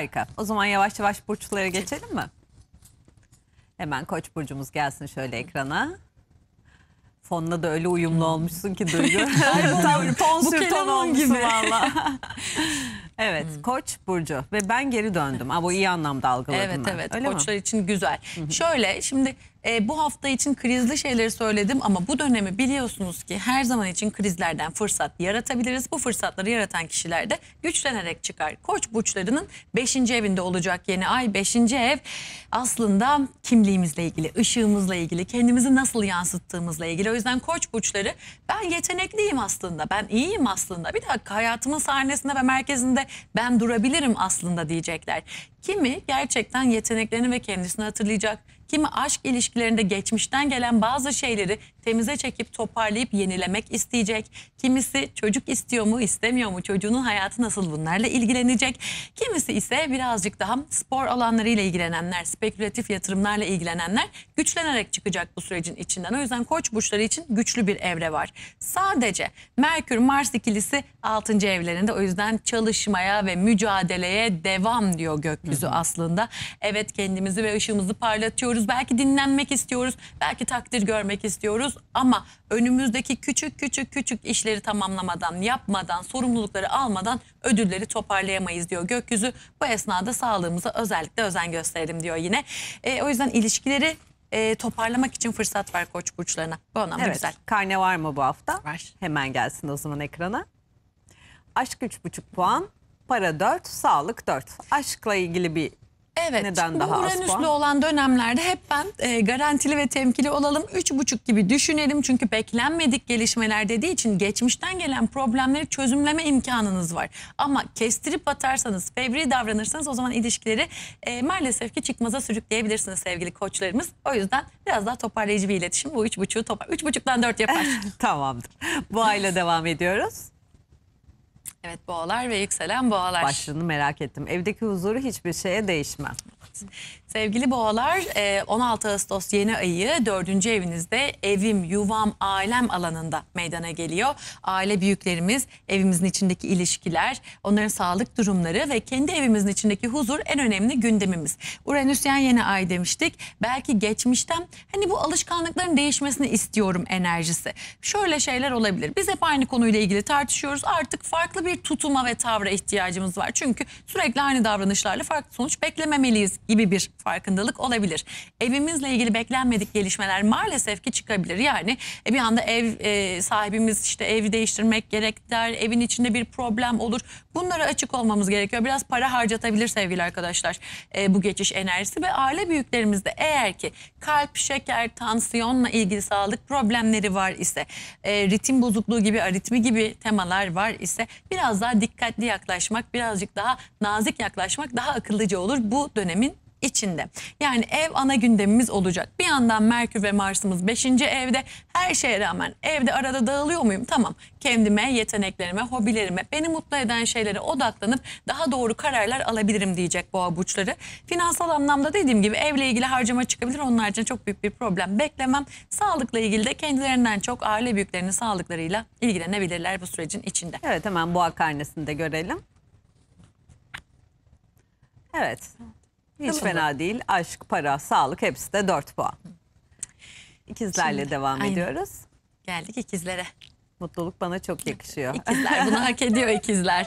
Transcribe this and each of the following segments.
Harika. O zaman yavaş yavaş burçlara geçelim mi? Hemen koç burcumuz gelsin şöyle ekrana. Fonla da öyle uyumlu olmuşsun ki Duygu. ton Bu olmuşsun valla. evet hmm. koç burcu ve ben geri döndüm. Ama bu iyi anlamda algıladım Evet ben. evet Öyle mi? koçlar için güzel. Şöyle şimdi e, bu hafta için krizli şeyleri söyledim ama bu dönemi biliyorsunuz ki her zaman için krizlerden fırsat yaratabiliriz. Bu fırsatları yaratan kişiler de güçlenerek çıkar. Koç burçlarının 5. evinde olacak yeni ay. 5. ev aslında kimliğimizle ilgili, ışığımızla ilgili, kendimizi nasıl yansıttığımızla ilgili. O yüzden koç burçları ben yetenekliyim aslında, ben iyiyim aslında. Bir dakika hayatımın sahnesinde ve merkezinde ben durabilirim aslında diyecekler. Kimi gerçekten yeteneklerini ve kendisini hatırlayacak. Kimi aşk ilişkilerinde geçmişten gelen bazı şeyleri temize çekip toparlayıp yenilemek isteyecek. Kimisi çocuk istiyor mu istemiyor mu çocuğunun hayatı nasıl bunlarla ilgilenecek. Kimisi ise birazcık daha spor alanlarıyla ilgilenenler, spekülatif yatırımlarla ilgilenenler güçlenerek çıkacak bu sürecin içinden. O yüzden koç burçları için güçlü bir evre var. Sadece Merkür Mars ikilisi 6. evlerinde o yüzden çalışmaya ve mücadeleye devam diyor gökyüzü Hı. aslında. Evet kendimizi ve ışığımızı parlatıyoruz. Belki dinlenmek istiyoruz. Belki takdir görmek istiyoruz mutluyuz ama önümüzdeki küçük küçük küçük işleri tamamlamadan, yapmadan, sorumlulukları almadan ödülleri toparlayamayız diyor gökyüzü. Bu esnada sağlığımıza özellikle özen gösterelim diyor yine. E, o yüzden ilişkileri e, toparlamak için fırsat var koç burçlarına. Bu anlamda evet. güzel. Karne var mı bu hafta? Var. Hemen gelsin o zaman ekrana. Aşk 3,5 puan, para 4, sağlık 4. Aşkla ilgili bir Evet. Neden daha bu az puan? olan dönemlerde hep ben e, garantili ve temkili olalım. 3,5 gibi düşünelim. Çünkü beklenmedik gelişmeler dediği için geçmişten gelen problemleri çözümleme imkanınız var. Ama kestirip batarsanız, fevri davranırsanız o zaman ilişkileri e, maalesef ki çıkmaza sürükleyebilirsiniz sevgili koçlarımız. O yüzden biraz daha toparlayıcı bir iletişim. Bu 3,5'u topar. 3,5'dan 4 yapar. Tamamdır. Bu ayla devam ediyoruz. Evet boğalar ve yükselen boğalar. Başlığını merak ettim. Evdeki huzuru hiçbir şeye değişmez. Sevgili boğalar 16 e, Ağustos yeni ayı 4. evinizde evim, yuvam, ailem alanında meydana geliyor. Aile büyüklerimiz evimizin içindeki ilişkiler, onların sağlık durumları ve kendi evimizin içindeki huzur en önemli gündemimiz. Uranüs yan yeni ay demiştik. Belki geçmişten hani bu alışkanlıkların değişmesini istiyorum enerjisi. Şöyle şeyler olabilir. Biz hep aynı konuyla ilgili tartışıyoruz. Artık farklı bir tutuma ve tavra ihtiyacımız var. Çünkü sürekli aynı davranışlarla farklı sonuç beklememeliyiz gibi bir farkındalık olabilir. Evimizle ilgili beklenmedik gelişmeler maalesef ki çıkabilir. Yani e, bir anda ev e, sahibimiz işte evi değiştirmek gerek der, evin içinde bir problem olur. Bunlara açık olmamız gerekiyor. Biraz para harcatabilir sevgili arkadaşlar e, bu geçiş enerjisi ve aile büyüklerimizde eğer ki kalp, şeker, tansiyonla ilgili sağlık problemleri var ise, e, ritim bozukluğu gibi, aritmi gibi temalar var ise biraz daha dikkatli yaklaşmak, birazcık daha nazik yaklaşmak daha akıllıca olur bu dönemin içinde. Yani ev ana gündemimiz olacak. Bir yandan Merkür ve Mars'ımız 5. evde. Her şeye rağmen evde arada dağılıyor muyum? Tamam. Kendime, yeteneklerime, hobilerime, beni mutlu eden şeylere odaklanıp daha doğru kararlar alabilirim diyecek boğa burçları. Finansal anlamda dediğim gibi evle ilgili harcama çıkabilir. Onlar için çok büyük bir problem beklemem. Sağlıkla ilgili de kendilerinden çok aile büyüklerinin sağlıklarıyla ilgilenebilirler bu sürecin içinde. Evet hemen boğa karnesini görelim. Evet. Hiç fena değil. Aşk, para, sağlık hepsi de 4 puan. İkizlerle Şimdi, devam aynen. ediyoruz. Geldik ikizlere. Mutluluk bana çok yakışıyor. İkizler bunu hak ediyor ikizler.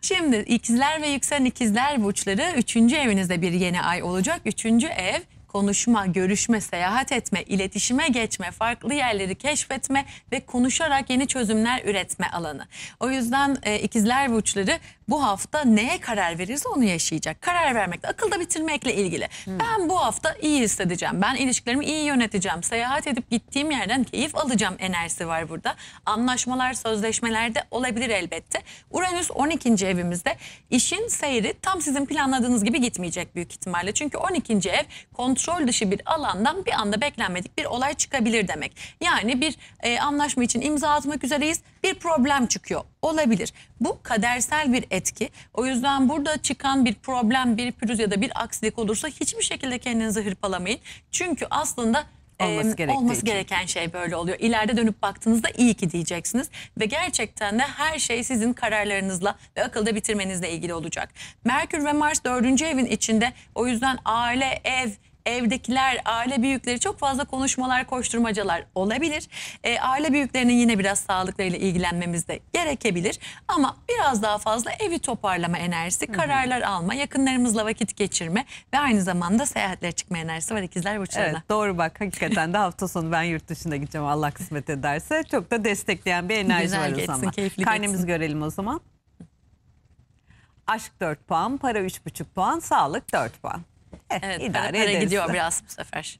Şimdi ikizler ve yükselen ikizler burçları 3. evinizde bir yeni ay olacak. 3. ev konuşma, görüşme, seyahat etme, iletişime geçme, farklı yerleri keşfetme ve konuşarak yeni çözümler üretme alanı. O yüzden e, ikizler burçları bu hafta neye karar verirse onu yaşayacak. Karar vermekle, akılda bitirmekle ilgili. Hmm. Ben bu hafta iyi hissedeceğim. Ben ilişkilerimi iyi yöneteceğim. Seyahat edip gittiğim yerden keyif alacağım enerjisi var burada. Anlaşmalar, sözleşmelerde olabilir elbette. Uranüs 12. evimizde. işin seyri tam sizin planladığınız gibi gitmeyecek büyük ihtimalle. Çünkü 12. ev kontrol kontrol dışı bir alandan bir anda beklenmedik bir olay çıkabilir demek. Yani bir e, anlaşma için imza atmak üzereyiz bir problem çıkıyor olabilir. Bu kadersel bir etki. O yüzden burada çıkan bir problem, bir pürüz ya da bir aksilik olursa hiçbir şekilde kendinizi hırpalamayın. Çünkü aslında olması, e, olması gereken şey böyle oluyor. İleride dönüp baktığınızda iyi ki diyeceksiniz ve gerçekten de her şey sizin kararlarınızla ve akılda bitirmenizle ilgili olacak. Merkür ve Mars dördüncü evin içinde o yüzden aile, ev, evdekiler, aile büyükleri çok fazla konuşmalar, koşturmacalar olabilir. E, aile büyüklerinin yine biraz sağlıklarıyla ilgilenmemiz de gerekebilir. Ama biraz daha fazla evi toparlama enerjisi, Hı -hı. kararlar alma, yakınlarımızla vakit geçirme ve aynı zamanda seyahatlere çıkma enerjisi var ikizler burçlarına. Evet doğru bak hakikaten de hafta sonu ben yurt dışına gideceğim Allah kısmet ederse. Çok da destekleyen bir enerji Güzel var geçsin, o zaman. Keyifli Karnemizi geçsin. görelim o zaman. Aşk 4 puan, para 3,5 puan, sağlık 4 puan. Eh, Evet, idare para, para ederiz. gidiyor biraz bu sefer.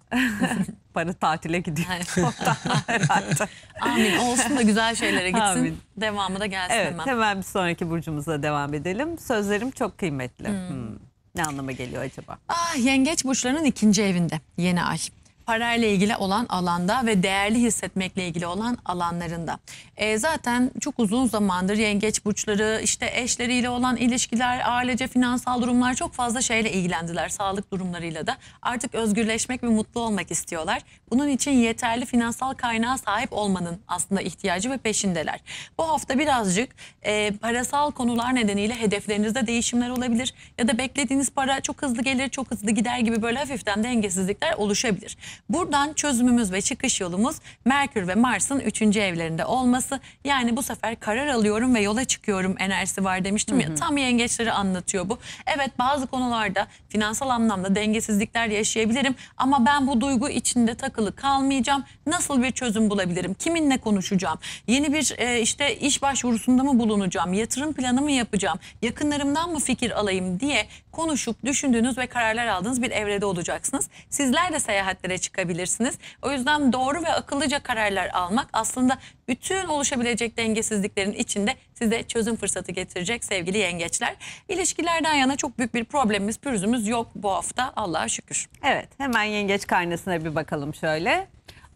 Para tatile gidiyor. Aynen. Toptan herhalde. Amin olsun da güzel şeylere gitsin. Amin. Devamı da gelsin Evet hemen. hemen bir sonraki burcumuza devam edelim. Sözlerim çok kıymetli. Hmm. hmm. Ne anlama geliyor acaba? Ah, yengeç burçlarının ikinci evinde yeni ay parayla ilgili olan alanda ve değerli hissetmekle ilgili olan alanlarında. E, zaten çok uzun zamandır yengeç burçları işte eşleriyle olan ilişkiler, ailece finansal durumlar çok fazla şeyle ilgilendiler. Sağlık durumlarıyla da artık özgürleşmek ve mutlu olmak istiyorlar. Bunun için yeterli finansal kaynağa sahip olmanın aslında ihtiyacı ve peşindeler. Bu hafta birazcık e, parasal konular nedeniyle hedeflerinizde değişimler olabilir ya da beklediğiniz para çok hızlı gelir, çok hızlı gider gibi böyle hafiften dengesizlikler oluşabilir. Buradan çözümümüz ve çıkış yolumuz Merkür ve Mars'ın 3. evlerinde olması. Yani bu sefer karar alıyorum ve yola çıkıyorum enerjisi var demiştim ya. Hı hı. Tam yengeçleri anlatıyor bu. Evet bazı konularda finansal anlamda dengesizlikler yaşayabilirim ama ben bu duygu içinde takılı kalmayacağım. Nasıl bir çözüm bulabilirim? Kiminle konuşacağım? Yeni bir e, işte iş başvurusunda mı bulunacağım? Yatırım planı mı yapacağım? Yakınlarımdan mı fikir alayım diye konuşup düşündüğünüz ve kararlar aldığınız bir evrede olacaksınız. Sizler de seyahatlere çıkabilirsiniz. O yüzden doğru ve akıllıca kararlar almak aslında bütün oluşabilecek dengesizliklerin içinde size çözüm fırsatı getirecek sevgili yengeçler. İlişkilerden yana çok büyük bir problemimiz, pürüzümüz yok bu hafta Allah'a şükür. Evet hemen yengeç karnesine bir bakalım şöyle.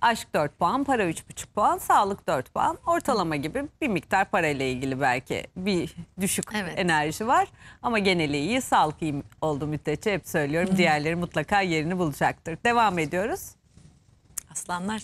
Aşk 4 puan, para 3,5 puan, sağlık 4 puan. Ortalama gibi bir miktar parayla ilgili belki bir düşük Evet. enerji var. Ama geneli iyi, sağlık iyi oldu müddetçe hep söylüyorum. Diğerleri mutlaka yerini bulacaktır. Devam ediyoruz. Aslanlar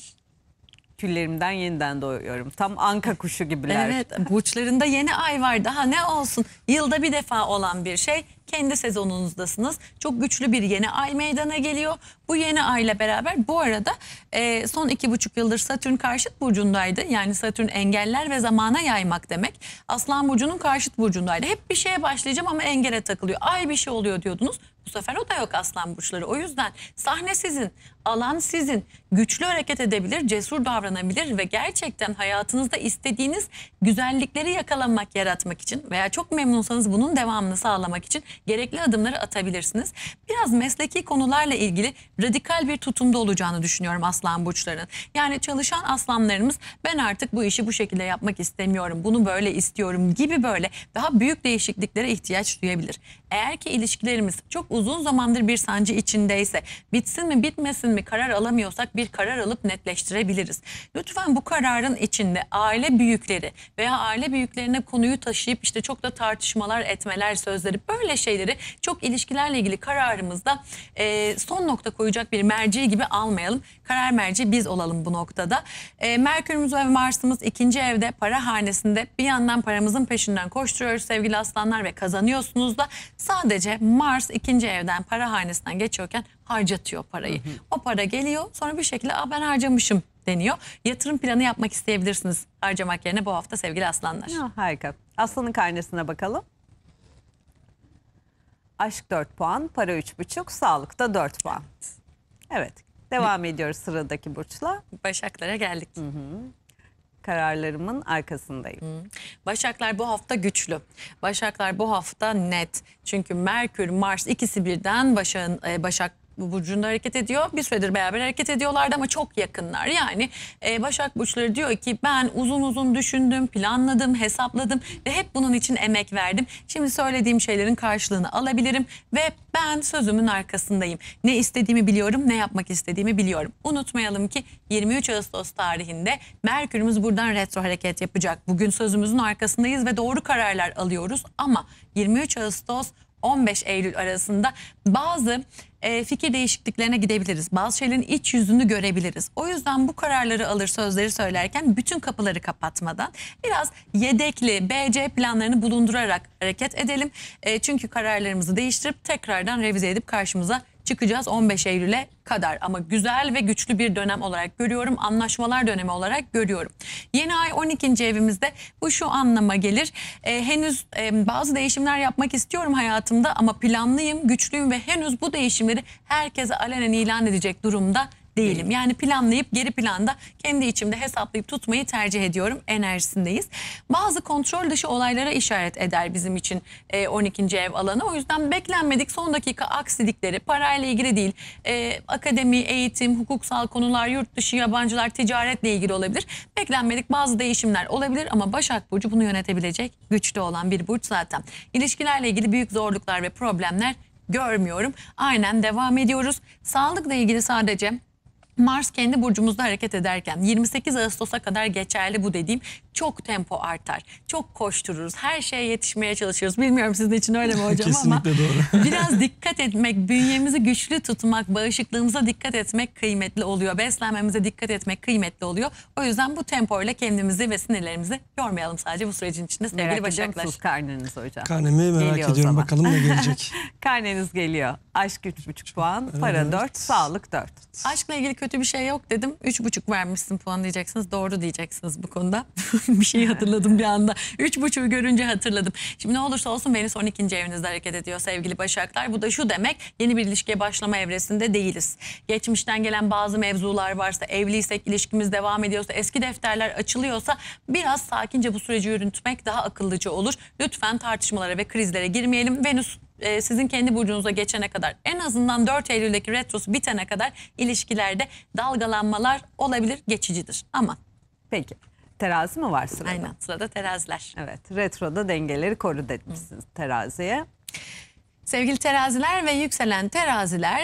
Küllerimden yeniden doğuyorum. Tam anka kuşu gibiler. Evet burçlarında yeni ay var daha ne olsun. Yılda bir defa olan bir şey kendi sezonunuzdasınız. Çok güçlü bir yeni ay meydana geliyor. Bu yeni ayla beraber bu arada e, son iki buçuk yıldır Satürn karşıt burcundaydı. Yani Satürn engeller ve zamana yaymak demek. Aslan burcunun karşıt burcundaydı. Hep bir şeye başlayacağım ama engele takılıyor. Ay bir şey oluyor diyordunuz. Bu sefer o da yok aslan burçları. O yüzden sahne sizin, alan sizin. Güçlü hareket edebilir, cesur davranabilir ve gerçekten hayatınızda istediğiniz güzellikleri yakalamak, yaratmak için veya çok memnunsanız bunun devamını sağlamak için gerekli adımları atabilirsiniz. Biraz mesleki konularla ilgili radikal bir tutumda olacağını düşünüyorum aslan burçların. Yani çalışan aslanlarımız ben artık bu işi bu şekilde yapmak istemiyorum, bunu böyle istiyorum gibi böyle daha büyük değişikliklere ihtiyaç duyabilir. Eğer ki ilişkilerimiz çok uzun zamandır bir sancı içindeyse bitsin mi bitmesin mi karar alamıyorsak bir karar alıp netleştirebiliriz. Lütfen bu kararın içinde aile büyükleri veya aile büyüklerine konuyu taşıyıp işte çok da tartışmalar etmeler sözleri böyle şeyleri çok ilişkilerle ilgili kararımızda e, son nokta koyacak bir merci gibi almayalım. Karar merci biz olalım bu noktada. E, Merkür'ümüz ve Mars'ımız ikinci evde para hanesinde bir yandan paramızın peşinden koşturuyoruz sevgili aslanlar ve kazanıyorsunuz da sadece Mars ikinci evden para hanesinden geçiyorken harcatıyor parayı. Hı hı. O para geliyor sonra bir şekilde ben harcamışım deniyor. Yatırım planı yapmak isteyebilirsiniz harcamak yerine bu hafta sevgili aslanlar. Ya, harika. Aslanın karnesine bakalım. Aşk 4 puan, para 3,5, sağlıkta 4 puan. evet. Devam ediyoruz sıradaki burçla. Başaklara geldik. Hı hı. Kararlarımın arkasındayım. Hı. Başaklar bu hafta güçlü. Başaklar bu hafta net. Çünkü Merkür, Mars ikisi birden başa e, Başak burcunda hareket ediyor. Bir süredir beraber hareket ediyorlardı ama çok yakınlar. Yani e, Başak Burçları diyor ki ben uzun uzun düşündüm, planladım, hesapladım ve hep bunun için emek verdim. Şimdi söylediğim şeylerin karşılığını alabilirim ve ben sözümün arkasındayım. Ne istediğimi biliyorum, ne yapmak istediğimi biliyorum. Unutmayalım ki 23 Ağustos tarihinde Merkür'ümüz buradan retro hareket yapacak. Bugün sözümüzün arkasındayız ve doğru kararlar alıyoruz ama 23 Ağustos 15 Eylül arasında bazı e, fikir değişikliklerine gidebiliriz. Bazı şeylerin iç yüzünü görebiliriz. O yüzden bu kararları alır sözleri söylerken bütün kapıları kapatmadan biraz yedekli BC planlarını bulundurarak hareket edelim. E, çünkü kararlarımızı değiştirip tekrardan revize edip karşımıza çıkacağız 15 Eylül'e kadar ama güzel ve güçlü bir dönem olarak görüyorum. Anlaşmalar dönemi olarak görüyorum. Yeni ay 12. evimizde bu şu anlama gelir. Ee, henüz e, bazı değişimler yapmak istiyorum hayatımda ama planlıyım, güçlüyüm ve henüz bu değişimleri herkese alenen ilan edecek durumda değilim. Yani planlayıp geri planda kendi içimde hesaplayıp tutmayı tercih ediyorum enerjisindeyiz. Bazı kontrol dışı olaylara işaret eder bizim için 12. E, ev alanı. O yüzden beklenmedik son dakika aksilikleri parayla ilgili değil. E, akademi, eğitim, hukuksal konular, yurt dışı, yabancılar, ticaretle ilgili olabilir. Beklenmedik bazı değişimler olabilir ama Başak Burcu bunu yönetebilecek güçlü olan bir burç zaten. İlişkilerle ilgili büyük zorluklar ve problemler görmüyorum. Aynen devam ediyoruz. Sağlıkla ilgili sadece Mars kendi burcumuzda hareket ederken 28 Ağustos'a kadar geçerli bu dediğim çok tempo artar. Çok koştururuz. Her şeye yetişmeye çalışıyoruz. Bilmiyorum sizin için öyle mi hocam ama. doğru. biraz dikkat etmek, bünyemizi güçlü tutmak, bağışıklığımıza dikkat etmek kıymetli oluyor. Beslenmemize dikkat etmek kıymetli oluyor. O yüzden bu tempoyla kendimizi ve sinirlerimizi yormayalım sadece bu sürecin içinde sevgili merak Başaklar. Merak karnınız hocam. Karnemi merak geliyor ediyorum bakalım ne gelecek. Karneniz geliyor. Aşk 3,5 puan, para 4, sağlık 4. Aşkla ilgili kötü bir şey yok dedim. 3,5 vermişsin puan diyeceksiniz. Doğru diyeceksiniz bu konuda. bir şey hatırladım bir anda. Üç buçuğu görünce hatırladım. Şimdi ne olursa olsun Venüs 12. evinizde hareket ediyor sevgili Başaklar. Bu da şu demek yeni bir ilişkiye başlama evresinde değiliz. Geçmişten gelen bazı mevzular varsa, evliysek ilişkimiz devam ediyorsa, eski defterler açılıyorsa biraz sakince bu süreci yürütmek daha akıllıca olur. Lütfen tartışmalara ve krizlere girmeyelim. Venüs e, sizin kendi burcunuza geçene kadar en azından 4 Eylül'deki retrosu bitene kadar ilişkilerde dalgalanmalar olabilir geçicidir ama. Peki. Terazi mi var sırada? Aynen sırada teraziler. Evet retroda dengeleri koru demişsiniz teraziye. Sevgili teraziler ve yükselen teraziler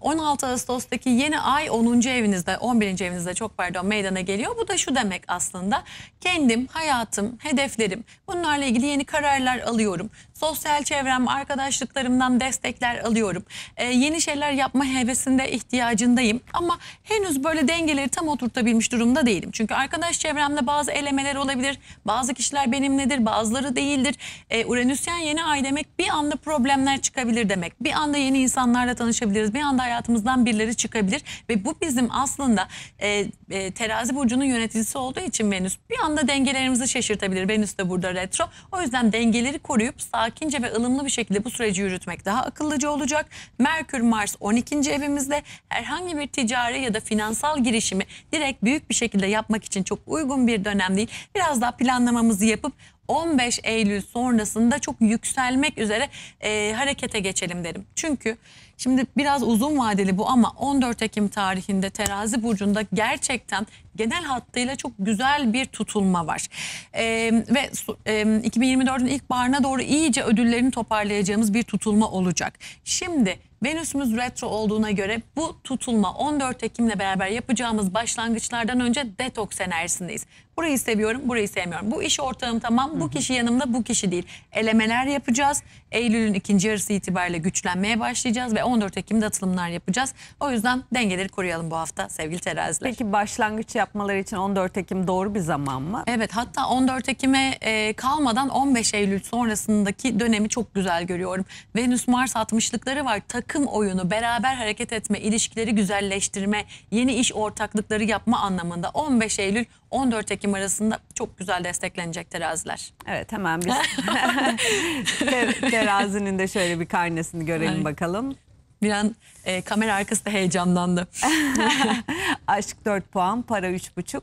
16 Ağustos'taki yeni ay 10. evinizde 11. evinizde çok pardon meydana geliyor. Bu da şu demek aslında kendim, hayatım, hedeflerim bunlarla ilgili yeni kararlar alıyorum. Sosyal çevrem, arkadaşlıklarımdan destekler alıyorum. Ee, yeni şeyler yapma hevesinde ihtiyacındayım. Ama henüz böyle dengeleri tam oturtabilmiş durumda değilim. Çünkü arkadaş çevremde bazı elemeler olabilir. Bazı kişiler benimledir, bazıları değildir. Ee, Uranüsyen yeni ay demek bir anda problemler çıkabilir demek. Bir anda yeni insanlarla tanışabiliriz. Bir anda hayatımızdan birileri çıkabilir. Ve bu bizim aslında e, e, terazi burcunun yöneticisi olduğu için Venüs bir anda dengelerimizi şaşırtabilir. Venüs de burada retro. O yüzden dengeleri koruyup sakin sakince ve ılımlı bir şekilde bu süreci yürütmek daha akıllıca olacak. Merkür Mars 12. evimizde herhangi bir ticari ya da finansal girişimi direkt büyük bir şekilde yapmak için çok uygun bir dönem değil. Biraz daha planlamamızı yapıp 15 Eylül sonrasında çok yükselmek üzere e, harekete geçelim derim. Çünkü Şimdi biraz uzun vadeli bu ama 14 Ekim tarihinde terazi burcunda gerçekten genel hattıyla çok güzel bir tutulma var. Ee, ve e, 2024'ün ilk barına doğru iyice ödüllerini toparlayacağımız bir tutulma olacak. Şimdi Venüs'ümüz retro olduğuna göre bu tutulma 14 Ekim'le beraber yapacağımız başlangıçlardan önce detoks enerjisindeyiz. Burayı seviyorum, burayı sevmiyorum. Bu iş ortağım tamam, bu kişi yanımda, bu kişi değil. Elemeler yapacağız. Eylül'ün ikinci yarısı itibariyle güçlenmeye başlayacağız ve 14 Ekim'de atılımlar yapacağız. O yüzden dengeleri koruyalım bu hafta sevgili teraziler. Peki başlangıç yapmaları için 14 Ekim doğru bir zaman mı? Evet hatta 14 Ekim'e e, kalmadan 15 Eylül sonrasındaki dönemi çok güzel görüyorum. Venüs Mars 60'lıkları var. Takım oyunu, beraber hareket etme, ilişkileri güzelleştirme, yeni iş ortaklıkları yapma anlamında 15 Eylül 14 Ekim arasında çok güzel desteklenecek teraziler. Evet hemen biz terazinin de şöyle bir karnesini görelim evet. bakalım. Bir an e, kamera arkası da heyecanlandı. Aşk 4 puan, para 3,5,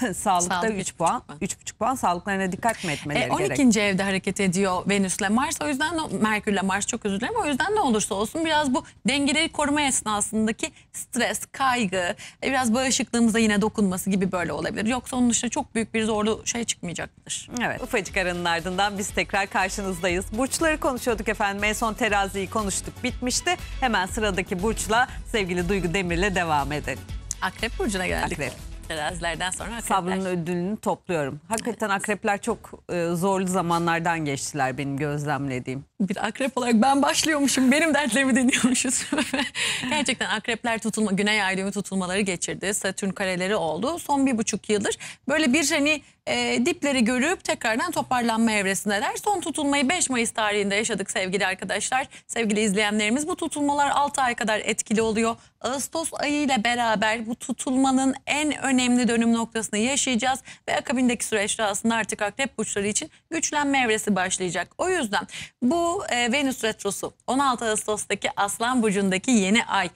Sağlıkta Sağlık 3 puan, 3,5 puan. Sağlıklarına dikkat mi etmeleri e, 12. gerek? 12. evde hareket ediyor Venüs'le Mars. O yüzden Merkür'le Mars çok özür dilerim. O yüzden ne olursa olsun biraz bu dengeleri koruma esnasındaki stres, kaygı, e, biraz bağışıklığımıza yine dokunması gibi böyle olabilir. Yoksa onun dışında çok büyük bir zorlu şey çıkmayacaktır. Evet. Ufacık aranın ardından biz tekrar karşınızdayız. Burçları konuşuyorduk efendim. En son teraziyi konuştuk. Bitmişti. Hemen sıradaki burçla sevgili Duygu Demir'le devam edelim. Akrep Burcu'na geldik. Akrep terazilerden sonra akrepler. Sabrının ödülünü topluyorum. Hakikaten akrepler çok e, zorlu zamanlardan geçtiler benim gözlemlediğim. Bir akrep olarak ben başlıyormuşum. Benim dertlerimi dinliyormuşuz. Gerçekten akrepler tutulma, güney ay düğümü tutulmaları geçirdi. Satürn kareleri oldu. Son bir buçuk yıldır böyle bir hani e, dipleri görüp tekrardan toparlanma evresindeler. Son tutulmayı 5 Mayıs tarihinde yaşadık sevgili arkadaşlar. Sevgili izleyenlerimiz bu tutulmalar 6 ay kadar etkili oluyor. Ağustos ayı ile beraber bu tutulmanın en önemli dönüm noktasını yaşayacağız ve akabindeki süreçte aslında artık akrep burçları için güçlenme evresi başlayacak. O yüzden bu e, Venüs Retrosu 16 Ağustos'taki Aslan Burcu'ndaki yeni ay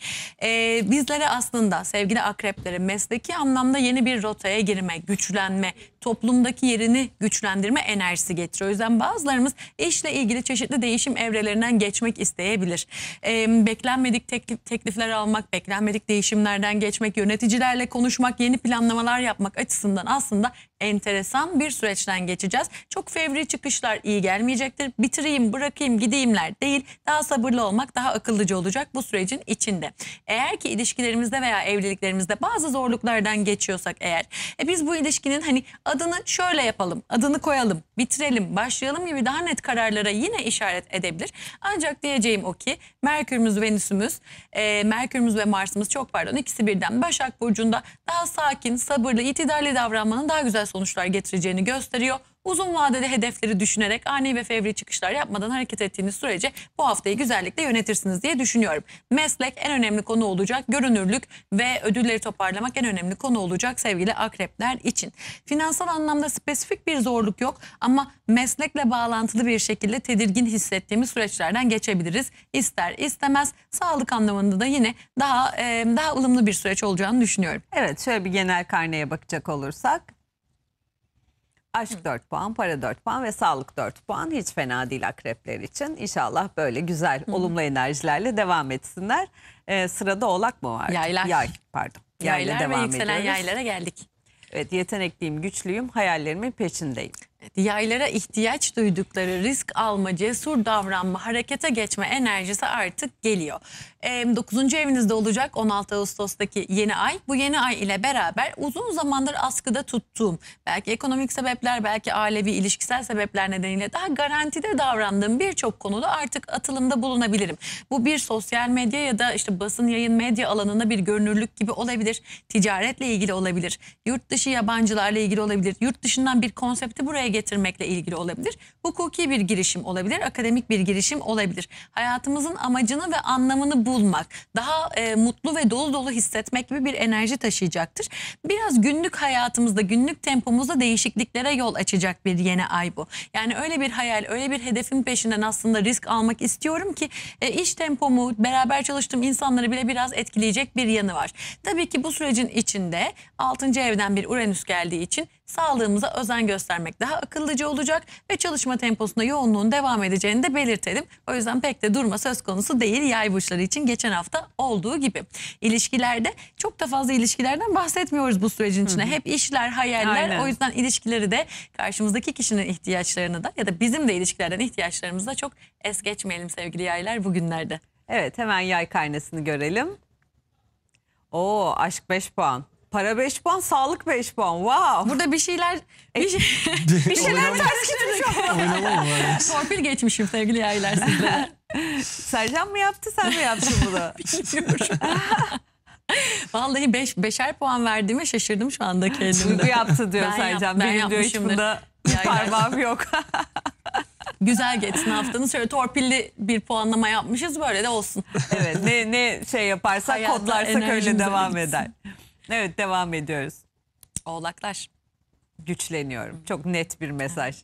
e, bizlere aslında sevgili akreplere mesleki anlamda yeni bir rotaya girme, güçlenme, toplumdaki yerini güçlendirme enerjisi getiriyor. O yüzden bazılarımız işle ilgili çeşitli değişim evrelerinden geçmek isteyebilir. E, beklenmedik teklif, teklifler almak, beklenmedik değişimlerden geçmek, yöneticilerle konuşmak, yeni planlamalar yapmak açısından aslında enteresan bir süreçten geçeceğiz. Çok fevri fevri çıkışlar iyi gelmeyecektir. Bitireyim, bırakayım, gideyimler değil. Daha sabırlı olmak daha akıllıca olacak bu sürecin içinde. Eğer ki ilişkilerimizde veya evliliklerimizde bazı zorluklardan geçiyorsak eğer e biz bu ilişkinin hani adını şöyle yapalım, adını koyalım, bitirelim, başlayalım gibi daha net kararlara yine işaret edebilir. Ancak diyeceğim o ki Merkür'ümüz, Venüs'ümüz, e, Merkür'ümüz ve Mars'ımız çok pardon ikisi birden Başak Burcu'nda daha sakin, sabırlı, itidarlı davranmanın daha güzel sonuçlar getireceğini gösteriyor. Uzun vadeli hedefleri düşünerek ani ve fevri çıkışlar yapmadan hareket ettiğiniz sürece bu haftayı güzellikle yönetirsiniz diye düşünüyorum. Meslek en önemli konu olacak. Görünürlük ve ödülleri toparlamak en önemli konu olacak sevgili akrepler için. Finansal anlamda spesifik bir zorluk yok ama meslekle bağlantılı bir şekilde tedirgin hissettiğimiz süreçlerden geçebiliriz. İster istemez sağlık anlamında da yine daha e, daha ılımlı bir süreç olacağını düşünüyorum. Evet şöyle bir genel karneye bakacak olursak Aşk 4 puan, para 4 puan ve sağlık 4 puan. Hiç fena değil akrepler için. İnşallah böyle güzel, olumlu enerjilerle devam etsinler. Ee, sırada oğlak mı var? Yaylar. Yay, pardon. Yayla devam ve yükselen ediyoruz. yaylara geldik. Evet, yetenekliyim, güçlüyüm, hayallerimin peşindeyim. Yaylara ihtiyaç duydukları risk alma, cesur davranma, harekete geçme enerjisi artık geliyor. 9. evinizde olacak 16 Ağustos'taki yeni ay. Bu yeni ay ile beraber uzun zamandır askıda tuttuğum belki ekonomik sebepler belki ailevi ilişkisel sebepler nedeniyle daha garantide davrandığım birçok konuda artık atılımda bulunabilirim. Bu bir sosyal medya ya da işte basın yayın medya alanında bir görünürlük gibi olabilir. Ticaretle ilgili olabilir. Yurt dışı yabancılarla ilgili olabilir. Yurt dışından bir konsepti buraya getirmekle ilgili olabilir hukuki bir girişim olabilir, akademik bir girişim olabilir. Hayatımızın amacını ve anlamını bulmak, daha e, mutlu ve dolu dolu hissetmek gibi bir enerji taşıyacaktır. Biraz günlük hayatımızda, günlük tempomuzda değişikliklere yol açacak bir yeni ay bu. Yani öyle bir hayal, öyle bir hedefin peşinden aslında risk almak istiyorum ki e, iş tempomu, beraber çalıştığım insanları bile biraz etkileyecek bir yanı var. Tabii ki bu sürecin içinde 6. evden bir Uranüs geldiği için sağlığımıza özen göstermek daha akıllıca olacak ve çalışma çalışma temposunda yoğunluğun devam edeceğini de belirtelim. O yüzden pek de durma söz konusu değil yay burçları için geçen hafta olduğu gibi. İlişkilerde çok da fazla ilişkilerden bahsetmiyoruz bu sürecin içine. Hı hı. Hep işler, hayaller. Aynen. O yüzden ilişkileri de karşımızdaki kişinin ihtiyaçlarını da ya da bizim de ilişkilerden ihtiyaçlarımızı da çok es geçmeyelim sevgili yaylar bugünlerde. Evet hemen yay karnesini görelim. Oo aşk 5 puan. Para 5 puan, sağlık 5 puan. Wow. Burada bir şeyler e, bir, şey, bir şeyler ters gitmiş Torpil geçmişim sevgili yaylar sizlere. Sercan mı yaptı sen mi yaptın bunu? Bilmiyorum. Şey Vallahi beş, beşer puan verdiğime şaşırdım şu anda kendimde. Bu yaptı diyor ben Sercan. Yap, ben Benim diyor hiç bunda parmağım yok. Güzel geçsin haftanın. Şöyle torpilli bir puanlama yapmışız böyle de olsun. Evet ne, ne şey yaparsak Hayata kodlarsak öyle devam gitsin. eder. Evet devam ediyoruz. Oğlaklar güçleniyorum. Çok net bir mesaj.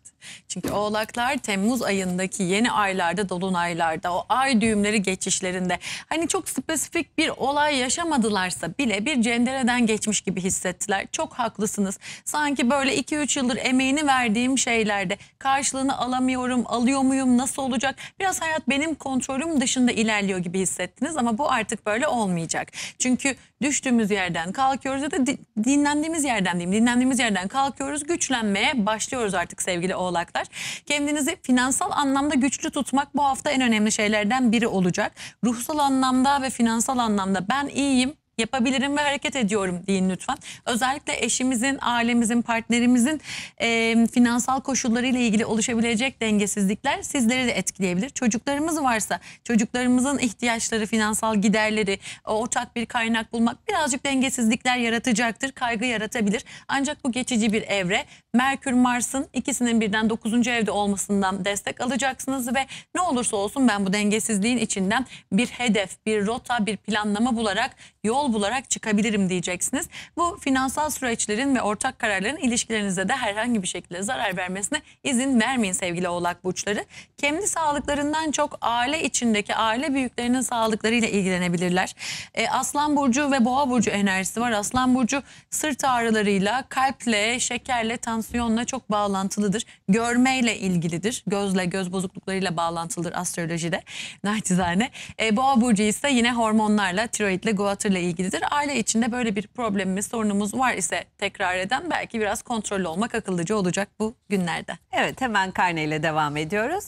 Çünkü oğlaklar Temmuz ayındaki yeni aylarda, dolunaylarda, o ay düğümleri geçişlerinde hani çok spesifik bir olay yaşamadılarsa bile bir cendereden geçmiş gibi hissettiler. Çok haklısınız. Sanki böyle 2-3 yıldır emeğini verdiğim şeylerde karşılığını alamıyorum, alıyor muyum, nasıl olacak? Biraz hayat benim kontrolüm dışında ilerliyor gibi hissettiniz ama bu artık böyle olmayacak. Çünkü düştüğümüz yerden kalkıyoruz ya da dinlendiğimiz yerden diyeyim, dinlendiğimiz yerden kalkıyoruz ediyoruz. Güçlenmeye başlıyoruz artık sevgili oğlaklar. Kendinizi finansal anlamda güçlü tutmak bu hafta en önemli şeylerden biri olacak. Ruhsal anlamda ve finansal anlamda ben iyiyim, yapabilirim ve hareket ediyorum deyin lütfen. Özellikle eşimizin, ailemizin, partnerimizin e, finansal koşullarıyla ilgili oluşabilecek dengesizlikler sizleri de etkileyebilir. Çocuklarımız varsa çocuklarımızın ihtiyaçları, finansal giderleri, ortak bir kaynak bulmak birazcık dengesizlikler yaratacaktır, kaygı yaratabilir. Ancak bu geçici bir evre. Merkür, Mars'ın ikisinin birden 9. evde olmasından destek alacaksınız ve ne olursa olsun ben bu dengesizliğin içinden bir hedef, bir rota, bir planlama bularak yol bularak çıkabilirim diyeceksiniz. Bu finansal süreçlerin ve ortak kararların ilişkilerinize de herhangi bir şekilde zarar vermesine izin vermeyin sevgili oğlak burçları. Kendi sağlıklarından çok aile içindeki aile büyüklerinin sağlıklarıyla ilgilenebilirler. E, Aslan Burcu ve Boğa Burcu enerjisi var. Aslan Burcu sırt ağrılarıyla, kalple, şekerle, tansiyonla çok bağlantılıdır. Görmeyle ilgilidir. Gözle, göz bozukluklarıyla bağlantılıdır astrolojide. Naçizane. E, Boğa Burcu ise yine hormonlarla, tiroidle, guatırla ilgili ilgilidir. Aile içinde böyle bir problemimiz, sorunumuz var ise tekrar eden belki biraz kontrollü olmak akıllıca olacak bu günlerde. Evet hemen karneyle devam ediyoruz.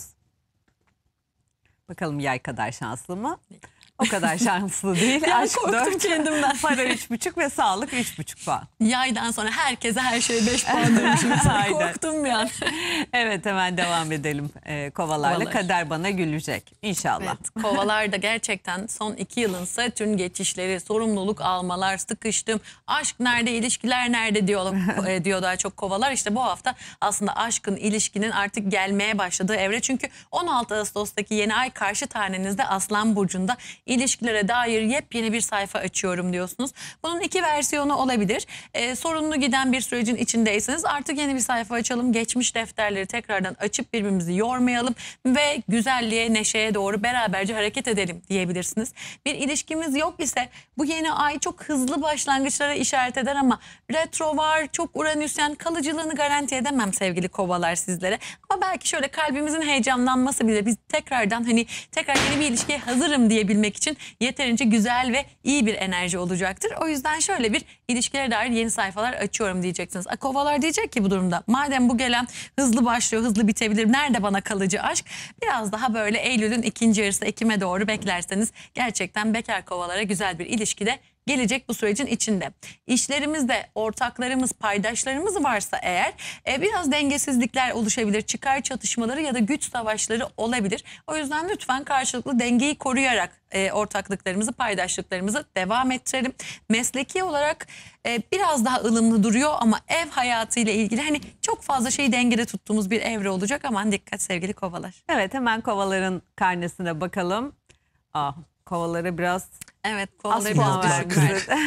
Bakalım yay kadar şanslı mı? O kadar şanslı değil. yani Aşk korktum 4, kendimden. Para 3,5 ve sağlık 3,5 puan. Yaydan sonra herkese her şey 5 puan demişim. korktum yani. evet hemen devam edelim ee, kovalarla. Kovalar. Kader bana gülecek inşallah. Evet, kovalar da gerçekten son 2 yılın Satürn geçişleri, sorumluluk almalar, sıkıştım, aşk nerede, ilişkiler nerede diyor, e, diyor daha çok kovalar. İşte bu hafta aslında aşkın, ilişkinin artık gelmeye başladığı evre. Çünkü 16 Ağustos'taki yeni ay karşı tanenizde Aslan Burcu'nda ilişkilere dair yepyeni bir sayfa açıyorum diyorsunuz. Bunun iki versiyonu olabilir. E, sorunlu giden bir sürecin içindeyseniz artık yeni bir sayfa açalım. Geçmiş defterleri tekrardan açıp birbirimizi yormayalım ve güzelliğe, neşeye doğru beraberce hareket edelim diyebilirsiniz. Bir ilişkimiz yok ise bu yeni ay çok hızlı başlangıçlara işaret eder ama retro var, çok Uranüsyen kalıcılığını garanti edemem sevgili kovalar sizlere. Ama belki şöyle kalbimizin heyecanlanması bile biz tekrardan hani tekrar yeni bir ilişkiye hazırım diyebilmek etmek için yeterince güzel ve iyi bir enerji olacaktır. O yüzden şöyle bir ilişkilere dair yeni sayfalar açıyorum diyeceksiniz. Kovalar diyecek ki bu durumda madem bu gelen hızlı başlıyor hızlı bitebilir nerede bana kalıcı aşk biraz daha böyle Eylül'ün ikinci yarısı Ekim'e doğru beklerseniz gerçekten bekar kovalara güzel bir ilişkide gelecek bu sürecin içinde. İşlerimizde ortaklarımız, paydaşlarımız varsa eğer e, biraz dengesizlikler oluşabilir. Çıkar çatışmaları ya da güç savaşları olabilir. O yüzden lütfen karşılıklı dengeyi koruyarak e, ortaklıklarımızı, paydaşlıklarımızı devam ettirelim. Mesleki olarak e, biraz daha ılımlı duruyor ama ev hayatıyla ilgili hani çok fazla şeyi dengede tuttuğumuz bir evre olacak. Aman dikkat sevgili kovalar. Evet hemen kovaların karnesine bakalım. Ah, kovaları biraz Evet az puan verdi.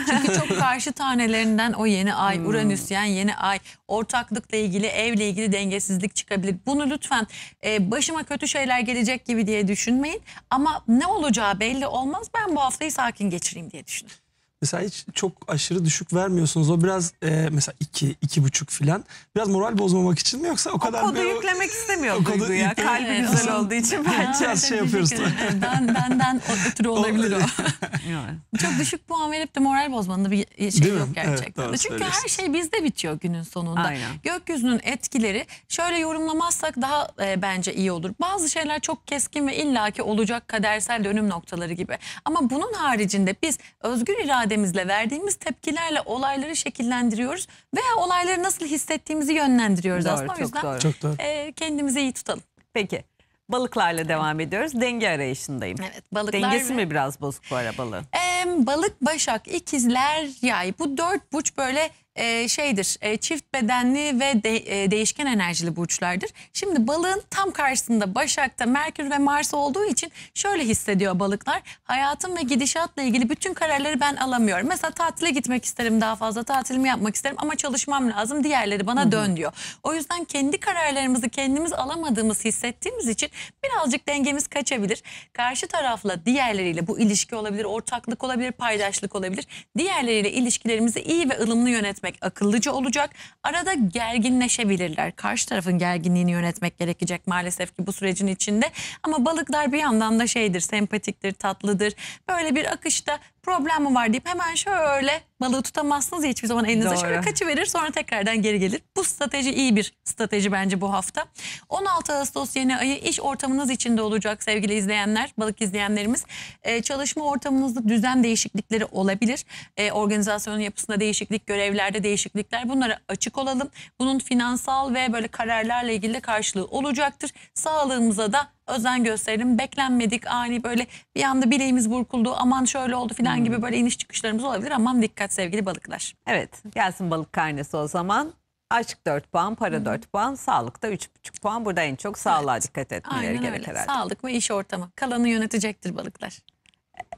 Çünkü çok karşı tanelerinden o yeni ay, hmm. yani yeni ay, ortaklıkla ilgili, evle ilgili dengesizlik çıkabilir. Bunu lütfen e, başıma kötü şeyler gelecek gibi diye düşünmeyin. Ama ne olacağı belli olmaz. Ben bu haftayı sakin geçireyim diye düşünüyorum. Mesela hiç çok aşırı düşük vermiyorsunuz. O biraz e, mesela iki, iki buçuk filan. Biraz moral bozmamak için mi yoksa o, kadar... O kodu yüklemek istemiyor o kodu duyguya. Kalbi evet. güzel olduğu için bence. Biraz şey yapıyoruz. ben, benden ötürü olabilir o. çok düşük puan verip de moral bozmanın bir şey yok gerçekten. Evet, Çünkü her şey bizde bitiyor günün sonunda. Aynen. Gökyüzünün etkileri şöyle yorumlamazsak daha e, bence iyi olur. Bazı şeyler çok keskin ve illaki olacak kadersel dönüm noktaları gibi. Ama bunun haricinde biz özgür irade ifademizle, verdiğimiz tepkilerle olayları şekillendiriyoruz veya olayları nasıl hissettiğimizi yönlendiriyoruz doğru, aslında. O yüzden doğru. Çok doğru. E, kendimizi iyi tutalım. Peki. Balıklarla devam ediyoruz. Denge arayışındayım. Evet, balıklar Dengesi ve... mi biraz bozuk bu arabalı? Ee, balık, başak, ikizler, yay. Bu dört burç böyle e, şeydir e, çift bedenli ve de, e, değişken enerjili burçlardır. Şimdi balığın tam karşısında Başak'ta Merkür ve Mars olduğu için şöyle hissediyor balıklar. Hayatım ve gidişatla ilgili bütün kararları ben alamıyorum. Mesela tatile gitmek isterim daha fazla tatilimi yapmak isterim ama çalışmam lazım diğerleri bana Hı -hı. dön diyor. O yüzden kendi kararlarımızı kendimiz alamadığımız hissettiğimiz için birazcık dengemiz kaçabilir. Karşı tarafla diğerleriyle bu ilişki olabilir, ortaklık olabilir, paydaşlık olabilir. Diğerleriyle ilişkilerimizi iyi ve ılımlı yönetmek yönetmek akıllıca olacak. Arada gerginleşebilirler. Karşı tarafın gerginliğini yönetmek gerekecek maalesef ki bu sürecin içinde. Ama balıklar bir yandan da şeydir, sempatiktir, tatlıdır. Böyle bir akışta problem mi var deyip hemen şöyle balığı tutamazsınız ya hiçbir zaman elinize. Doğru. Şöyle verir sonra tekrardan geri gelir. Bu strateji iyi bir strateji bence bu hafta. 16 Ağustos yeni ayı iş ortamınız içinde olacak sevgili izleyenler, balık izleyenlerimiz. Ee, çalışma ortamınızda düzen değişiklikleri olabilir. Ee, organizasyonun yapısında değişiklik, görevlerde değişiklikler bunlara açık olalım. Bunun finansal ve böyle kararlarla ilgili de karşılığı olacaktır. Sağlığımıza da özen gösterelim. Beklenmedik ani böyle bir anda bileğimiz burkuldu aman şöyle oldu filan gibi hmm. böyle iniş çıkışlarımız olabilir. Aman dikkat sevgili balıklar. Evet gelsin balık karnesi o zaman. Aşk 4 puan, para 4 puan, sağlık sağlıkta 3,5 puan. Burada en çok sağlığa dikkat etmeleri Aynen gerek öyle. herhalde. Sağlık ve iş ortamı. Kalanı yönetecektir balıklar.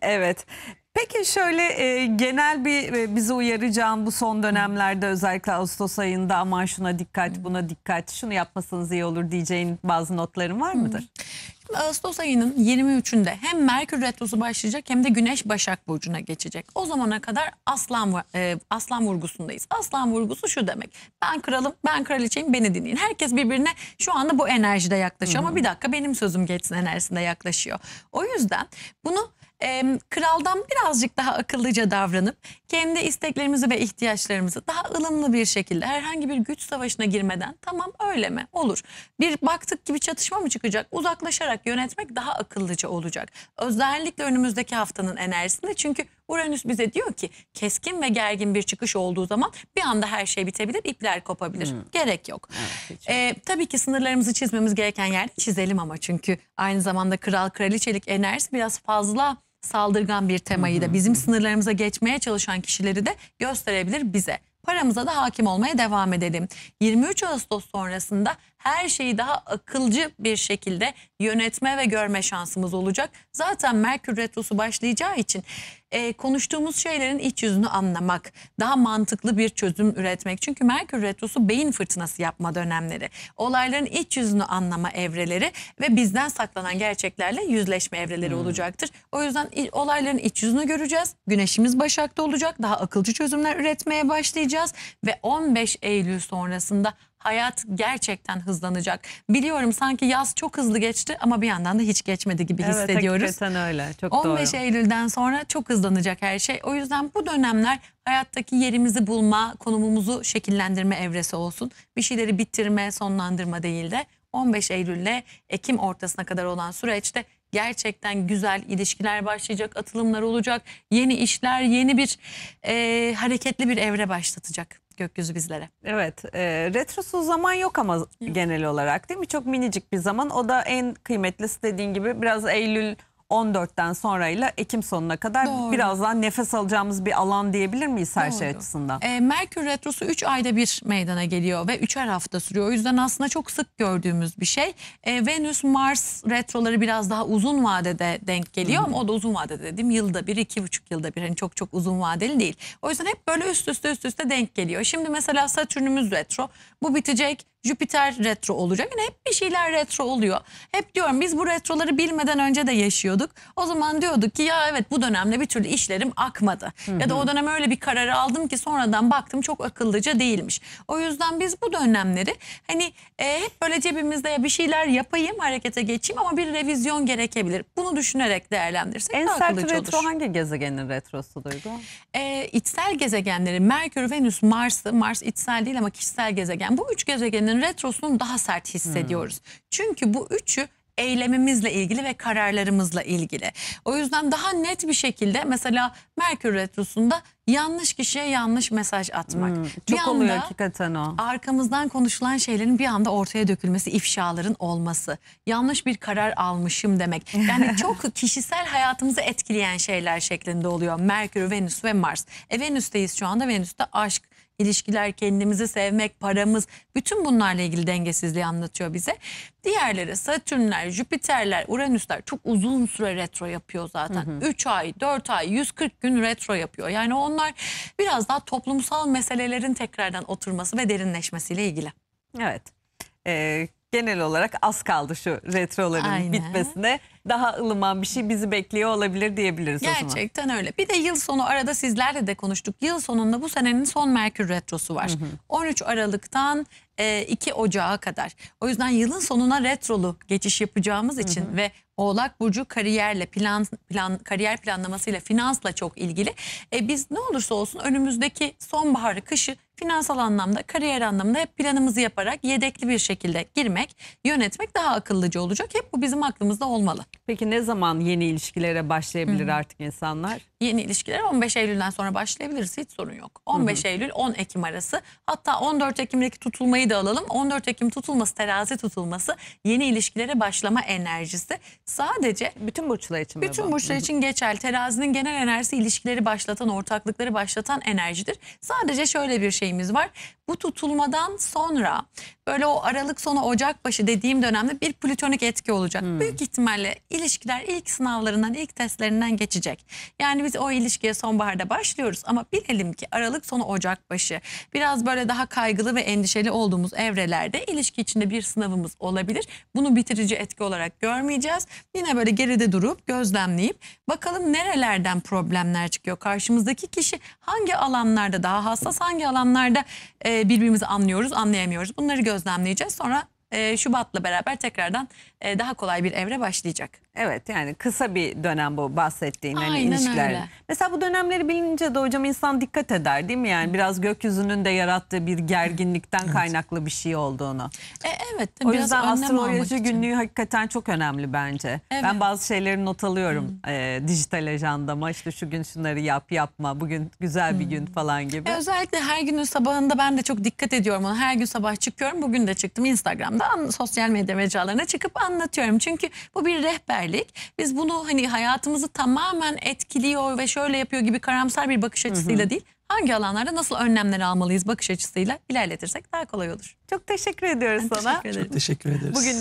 Evet. Peki şöyle e, genel bir e, bizi uyaracağım bu son dönemlerde özellikle Ağustos ayında aman şuna dikkat buna dikkat şunu yapmasanız iyi olur diyeceğin bazı notların var mıdır? Şimdi Ağustos ayının 23'ünde hem Merkür Retrosu başlayacak hem de Güneş Başak Burcu'na geçecek. O zamana kadar aslan e, aslan vurgusundayız. Aslan vurgusu şu demek. Ben kralım, ben kraliçeyim, beni dinleyin. Herkes birbirine şu anda bu enerjide yaklaşıyor Hı -hı. ama bir dakika benim sözüm geçsin enerjisinde yaklaşıyor. O yüzden bunu e, kraldan birazcık daha akıllıca davranıp kendi isteklerimizi ve ihtiyaçlarımızı daha ılımlı bir şekilde herhangi bir güç savaşına girmeden tamam öyle mi olur. Bir baktık gibi çatışma mı çıkacak uzaklaşarak yönetmek daha akıllıca olacak. Özellikle önümüzdeki haftanın enerjisinde çünkü Uranüs bize diyor ki keskin ve gergin bir çıkış olduğu zaman bir anda her şey bitebilir, ipler kopabilir. Hmm. Gerek yok. Evet, ee, tabii ki sınırlarımızı çizmemiz gereken yerde çizelim ama çünkü aynı zamanda kral kraliçelik enerjisi biraz fazla saldırgan bir temayı da bizim sınırlarımıza geçmeye çalışan kişileri de gösterebilir bize. Paramıza da hakim olmaya devam edelim. 23 Ağustos sonrasında her şeyi daha akılcı bir şekilde yönetme ve görme şansımız olacak. Zaten Merkür Retrosu başlayacağı için e, konuştuğumuz şeylerin iç yüzünü anlamak, daha mantıklı bir çözüm üretmek. Çünkü Merkür Retrosu beyin fırtınası yapma dönemleri, olayların iç yüzünü anlama evreleri ve bizden saklanan gerçeklerle yüzleşme evreleri hmm. olacaktır. O yüzden olayların iç yüzünü göreceğiz. Güneşimiz Başak'ta olacak, daha akılcı çözümler üretmeye başlayacağız ve 15 Eylül sonrasında hayat gerçekten hızlanacak. Biliyorum sanki yaz çok hızlı geçti ama bir yandan da hiç geçmedi gibi evet, hissediyoruz. Evet hakikaten öyle. Çok 15 doğru. Eylül'den sonra çok hızlanacak her şey. O yüzden bu dönemler hayattaki yerimizi bulma, konumumuzu şekillendirme evresi olsun. Bir şeyleri bitirme, sonlandırma değil de 15 Eylül'le Ekim ortasına kadar olan süreçte gerçekten güzel ilişkiler başlayacak, atılımlar olacak, yeni işler, yeni bir e, hareketli bir evre başlatacak gökyüzü bizlere. Evet e, retrosu zaman yok ama yok. genel olarak değil mi? Çok minicik bir zaman. O da en kıymetlisi dediğin gibi biraz Eylül 14'ten sonrayla Ekim sonuna kadar Doğru. biraz daha nefes alacağımız bir alan diyebilir miyiz her şey Doğru. şey açısından? E, Merkür Retrosu 3 ayda bir meydana geliyor ve 3'er hafta sürüyor. O yüzden aslında çok sık gördüğümüz bir şey. E, Venüs, Mars retroları biraz daha uzun vadede denk geliyor Hı -hı. ama o da uzun vadede dedim. Yılda bir, iki buçuk yılda bir. Hani çok çok uzun vadeli değil. O yüzden hep böyle üst üste üst üste denk geliyor. Şimdi mesela Satürn'ümüz retro. Bu bitecek. Jüpiter retro olacak. Yani hep bir şeyler retro oluyor. Hep diyorum biz bu retroları bilmeden önce de yaşıyorduk. O zaman diyorduk ki ya evet bu dönemde bir türlü işlerim akmadı. Hı hı. Ya da o dönem öyle bir karar aldım ki sonradan baktım çok akıllıca değilmiş. O yüzden biz bu dönemleri hani e, hep böyle cebimizde ya bir şeyler yapayım harekete geçeyim ama bir revizyon gerekebilir. Bunu düşünerek değerlendirirsek en daha akıllıca olur. En sert retro hangi gezegenin retrosu Duygu? E, içsel gezegenleri Merkür, Venüs, Mars'ı, Mars içsel değil ama kişisel gezegen. Bu üç gezegenin Bunların retrosunu daha sert hissediyoruz. Hmm. Çünkü bu üçü eylemimizle ilgili ve kararlarımızla ilgili. O yüzden daha net bir şekilde mesela Merkür Retrosu'nda yanlış kişiye yanlış mesaj atmak. Hmm, çok bir anda, hakikaten o. Arkamızdan konuşulan şeylerin bir anda ortaya dökülmesi, ifşaların olması. Yanlış bir karar almışım demek. Yani çok kişisel hayatımızı etkileyen şeyler şeklinde oluyor. Merkür, Venüs ve Mars. E, Venüs'teyiz şu anda. Venüs'te aşk, ilişkiler, kendimizi sevmek, paramız bütün bunlarla ilgili dengesizliği anlatıyor bize. Diğerleri Satürnler, Jüpiterler, Uranüsler çok uzun süre retro yapıyor zaten. Hı 3 ay, 4 ay, 140 gün retro yapıyor. Yani onlar biraz daha toplumsal meselelerin tekrardan oturması ve derinleşmesiyle ilgili. Evet. Ee, genel olarak az kaldı şu retroların Aynen. bitmesine. Daha ılıman bir şey bizi bekliyor olabilir diyebiliriz Gerçekten o zaman. öyle. Bir de yıl sonu arada sizlerle de konuştuk. Yıl sonunda bu senenin son Merkür Retrosu var. Hı hı. 13 Aralık'tan 2 e, Ocağı kadar. O yüzden yılın sonuna retrolu geçiş yapacağımız için hı hı. ve Oğlak burcu kariyerle plan plan kariyer planlamasıyla finansla çok ilgili. E biz ne olursa olsun önümüzdeki sonbaharı, kışı finansal anlamda, kariyer anlamında hep planımızı yaparak yedekli bir şekilde girmek, yönetmek daha akıllıca olacak. Hep bu bizim aklımızda olmalı. Peki ne zaman yeni ilişkilere başlayabilir Hı -hı. artık insanlar? Yeni ilişkiler 15 Eylül'den sonra başlayabiliriz hiç sorun yok. 15 Hı -hı. Eylül 10 Ekim arası hatta 14 Ekim'deki tutulmayı da alalım. 14 Ekim tutulması terazi tutulması yeni ilişkilere başlama enerjisi. Sadece bütün burçlar için bütün burçlar için geçerli. Terazinin genel enerjisi ilişkileri başlatan, ortaklıkları başlatan enerjidir. Sadece şöyle bir şeyimiz var. Bu tutulmadan sonra böyle o Aralık sonu Ocak başı dediğim dönemde bir plütonik etki olacak. Hmm. Büyük ihtimalle ilişkiler ilk sınavlarından, ilk testlerinden geçecek. Yani biz o ilişkiye sonbaharda başlıyoruz ama bilelim ki Aralık sonu Ocak başı biraz böyle daha kaygılı ve endişeli olduğumuz evrelerde ilişki içinde bir sınavımız olabilir. Bunu bitirici etki olarak görmeyeceğiz yine böyle geride durup gözlemleyip bakalım nerelerden problemler çıkıyor. Karşımızdaki kişi hangi alanlarda daha hassas, hangi alanlarda e, birbirimizi anlıyoruz, anlayamıyoruz. Bunları gözlemleyeceğiz. Sonra e, Şubat'la beraber tekrardan e, daha kolay bir evre başlayacak. Evet yani kısa bir dönem bu bahsettiğin hani ilişkiler. öyle. Mesela bu dönemleri bilince de hocam insan dikkat eder değil mi? Yani biraz gökyüzünün de yarattığı bir gerginlikten kaynaklı bir şey olduğunu. E, evet. O biraz yüzden önlem almak astroloji günlüğü hakikaten çok önemli bence. Evet. Ben bazı şeyleri not alıyorum hmm. e, dijital ajandama. İşte şu gün şunları yap yapma bugün güzel bir gün hmm. falan gibi. E, özellikle her günün sabahında ben de çok dikkat ediyorum ona. Her gün sabah çıkıyorum. Bugün de çıktım Instagram'dan sosyal medya mecralarına çıkıp anlatıyorum. Çünkü bu bir rehberlik. Biz bunu hani hayatımızı tamamen etkiliyor ve şöyle yapıyor gibi karamsar bir bakış açısıyla değil. Hangi alanlarda nasıl önlemler almalıyız bakış açısıyla ilerletirsek daha kolay olur. Çok teşekkür ediyoruz ben sana. Teşekkür Çok teşekkür ederiz. Bugün